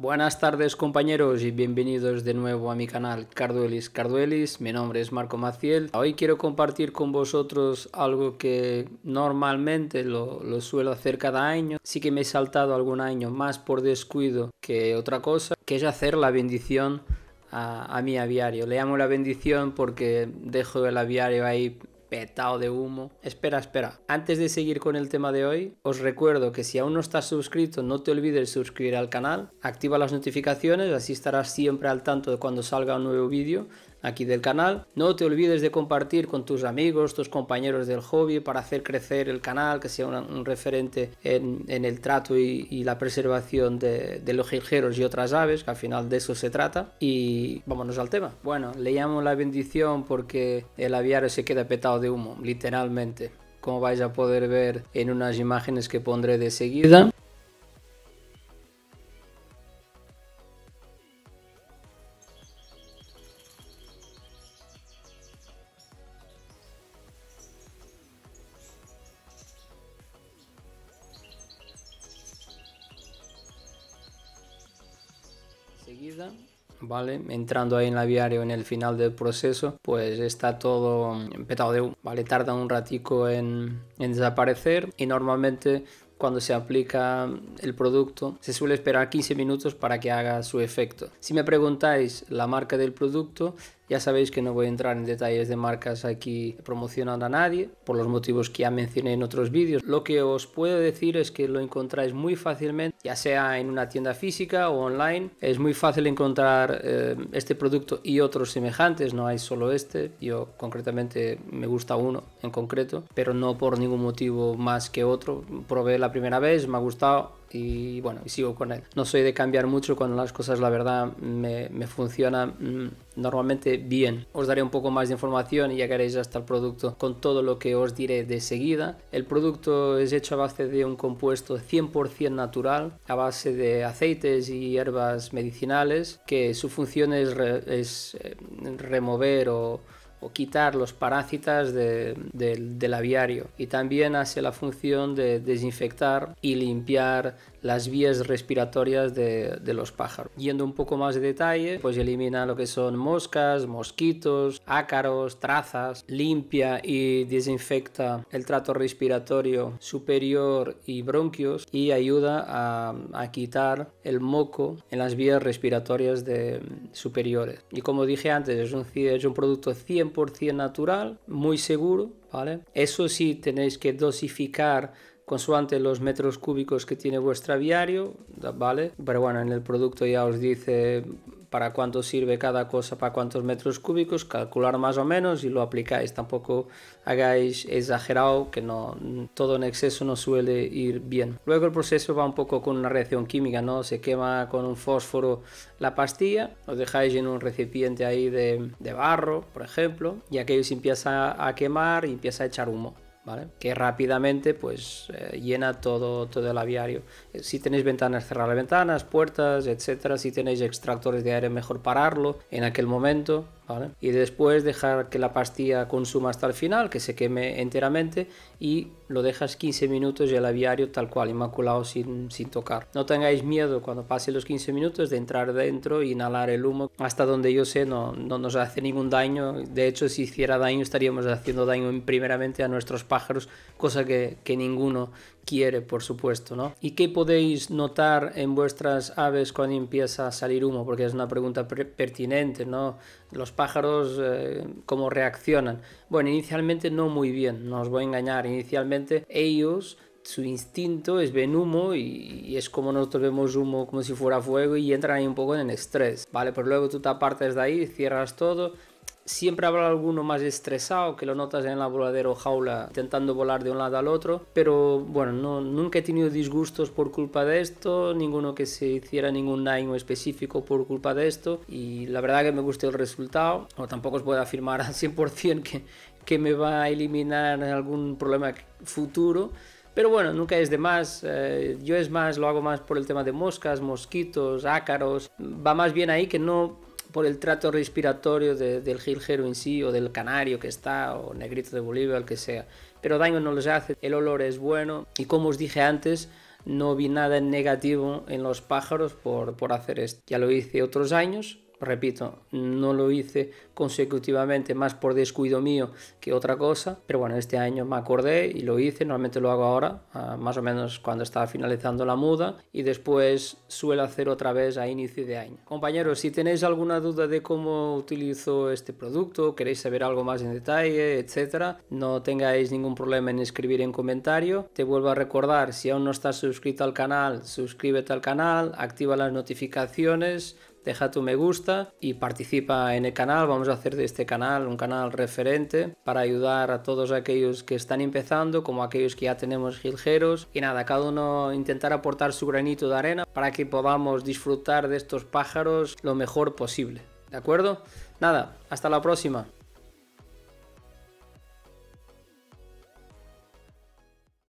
Buenas tardes compañeros y bienvenidos de nuevo a mi canal Carduelis Carduelis, mi nombre es Marco Maciel. Hoy quiero compartir con vosotros algo que normalmente lo, suelo hacer cada año, sí que me he saltado algún año más por descuido que otra cosa, que es hacer la bendición a, a mi aviario. Le llamo la bendición porque dejo el aviario ahí petado de humo. Espera, espera. Antes de seguir con el tema de hoy, os recuerdo que si aún no estás suscrito, no te olvides de suscribir al canal, activa las notificaciones, así estarás siempre al tanto de cuando salga un nuevo vídeo aquí del canal. No te olvides de compartir con tus amigos, tus compañeros del hobby para hacer crecer el canal, que sea un referente en, el trato y, la preservación de, los giljeros y otras aves, que al final de eso se trata. Y vámonos al tema. Bueno, le llamo la bendición porque el aviario se queda petado de humo, literalmente como vais a poder ver en unas imágenes que pondré de seguida. ¿Vale? Entrando ahí en la aviario en el final del proceso, pues está todo mm, petado de humo, ¿vale? Tarda un ratico en, en desaparecer y normalmente cuando se aplica el producto, se suele esperar 15 minutos para que haga su efecto. Si me preguntáis la marca del producto, ya sabéis que no voy a entrar en detalles de marcas aquí promocionando a nadie, por los motivos que ya mencioné en otros vídeos. Lo que os puedo decir es que lo encontráis muy fácilmente, ya sea en una tienda física o online. Es muy fácil encontrar eh, este producto y otros semejantes, no hay solo este. Yo concretamente me gusta uno en concreto, pero no por ningún motivo más que otro. Probé la primera vez, me ha gustado, y bueno, y sigo con él. No soy de cambiar mucho cuando las cosas la verdad me, me funcionan mm, normalmente bien. Os daré un poco más de información y llegaréis hasta el producto con todo lo que os diré de seguida. El producto es hecho a base de un compuesto 100% natural, a base de aceites y hierbas medicinales, que su función es eh, remover o o quitar los parásitas del aviario y también hace la función de desinfectar y limpiar las vías respiratorias de, los pájaros. Yendo un poco más de detalle, pues elimina lo que son moscas, mosquitos, ácaros, trazas, limpia y desinfecta el trato respiratorio superior y bronquios y ayuda a, quitar el moco en las vías respiratorias de, superiores. Y como dije antes, es un, es un producto 100% natural, muy seguro, ¿vale? Eso sí, tenéis que dosificar suante los metros cúbicos que tiene vuestro aviario, ¿vale? Pero bueno, en el producto ya os dice para cuánto sirve cada cosa, para cuántos metros cúbicos, calcular más o menos y lo aplicáis. Tampoco hagáis exagerado, que no todo en exceso no suele ir bien. Luego el proceso va un poco con una reacción química, ¿no? Se quema con un fósforo la pastilla, lo dejáis en un recipiente ahí de, de barro, por ejemplo, y aquello se empieza a quemar y empieza a echar humo que rápidamente pues eh, llena todo, todo el aviario. Eh, si tenéis ventanas, cerrar las ventanas, puertas, etcétera. Si tenéis extractores de aire, mejor pararlo en aquel momento. Y después dejar que la pastilla consuma hasta el final, que se queme enteramente y lo dejas 15 minutos y el aviario tal cual, inmaculado sin, sin tocar. No tengáis miedo cuando pasen los 15 minutos de entrar dentro e inhalar el humo. Hasta donde yo sé no, no nos hace ningún daño. De hecho, si hiciera daño estaríamos haciendo daño primeramente a nuestros pájaros, cosa que, que ninguno quiere, por supuesto, ¿no? ¿Y qué podéis notar en vuestras aves cuando empieza a salir humo? Porque es una pregunta pertinente, ¿no? los pájaros como eh, cómo reaccionan. Bueno, inicialmente no muy bien, no os voy a engañar. Inicialmente ellos, su instinto es ven humo y, es como nosotros vemos humo como si fuera fuego y entran ahí un poco en estrés, ¿vale? Pero pues luego tú te apartas de ahí, cierras todo Siempre habrá alguno más estresado que lo notas en la voladera o jaula intentando volar de un lado al otro, pero bueno, no, nunca he tenido disgustos por culpa de esto, ninguno que se hiciera ningún daño específico por culpa de esto y la verdad que me gustó el resultado, o tampoco os puedo afirmar al 100% que, que me va a eliminar algún problema futuro. Pero bueno, nunca es de más. Eh, yo es más, lo hago más por el tema de moscas, mosquitos, ácaros. Va más bien ahí que no por el trato respiratorio del jilguero en sí o del canario que está o negrito de Bolivia, el que sea. Pero daño no les hace, el olor es bueno y como os dije antes, no vi nada en negativo en los pájaros por, por hacer esto. Ya lo hice otros años repito, no lo hice consecutivamente más por descuido mío que otra cosa, pero bueno, este año me acordé y lo hice, normalmente lo hago ahora, ah, más o menos cuando estaba finalizando la muda y después suelo hacer otra vez a inicio de año. Compañeros, si tenéis alguna duda de cómo utilizo este producto, queréis saber algo más en detalle, etcétera, no tengáis ningún problema en escribir en comentario. Te vuelvo a recordar, si aún no estás suscrito al canal, suscríbete al canal, activa las notificaciones, deja tu me gusta y participa en el canal. Vamos a hacer de este canal un canal referente para ayudar a todos aquellos que están empezando, como aquellos que ya tenemos giljeros. Y nada, cada uno intentar aportar su granito de arena para que podamos disfrutar de estos pájaros lo mejor posible. ¿De acuerdo? Nada, hasta la próxima.